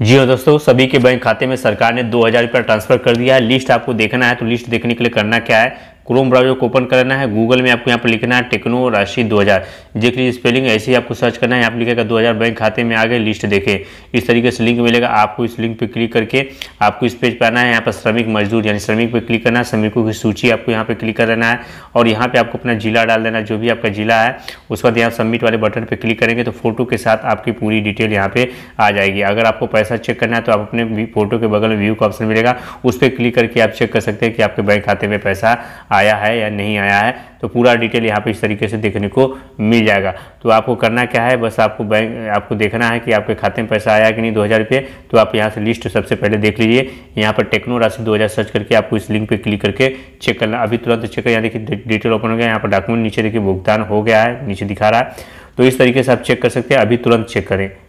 जी हाँ दोस्तों सभी के बैंक खाते में सरकार ने दो हज़ार रुपया ट्रांसफर कर दिया है लिस्ट आपको देखना है तो लिस्ट देखने के लिए करना क्या है क्रोम ब्राउजर को ओपन करना है गूगल में आपको यहाँ पर लिखना है टेक्नो राशि 2000 देख लीजिए स्पेलिंग ऐसे ही आपको सर्च करना है यहाँ पर लिखेगा 2000 बैंक खाते में आगे लिस्ट देखें इस तरीके से लिंक मिलेगा आपको इस लिंक पर क्लिक करके आपको इस पेज पर आना है यहाँ पर श्रमिक मजदूर यानी श्रमिक पर क्लिक करना है श्रमिकों की सूची आपको यहाँ पर क्लिक कर देना है और यहाँ पर आपको अपना जिला डाल देना जो भी आपका जिला है उसके बाद यहाँ सबमिट वाले बटन पर क्लिक करेंगे तो फोटो के साथ आपकी पूरी डिटेल यहाँ पर आ जाएगी अगर आपको पैसा चेक करना है तो आप अपने फोटो के बगल में व्यू का ऑप्शन मिलेगा उस पर क्लिक करके आप चेक कर सकते हैं कि आपके बैंक खाते में पैसा आ आया है या नहीं आया है तो पूरा डिटेल यहाँ पे इस तरीके से देखने को मिल जाएगा तो आपको करना क्या है बस आपको बैंक आपको देखना है कि आपके खाते में पैसा आया कि नहीं दो हज़ार रुपये तो आप यहाँ से लिस्ट सबसे पहले देख लीजिए यहाँ पर टेक्नो राशि दो हज़ार सर्च करके आपको इस लिंक पर क्लिक करके चेक करना अभी तुरंत चेक कर यहाँ देखिए डिटेल ओपन हो गया यहाँ पर डॉक्यूमेंट नीचे देखिए भुगतान हो गया है नीचे दिखा रहा है तो इस तरीके से आप चेक कर सकते हैं अभी तुरंत चेक करें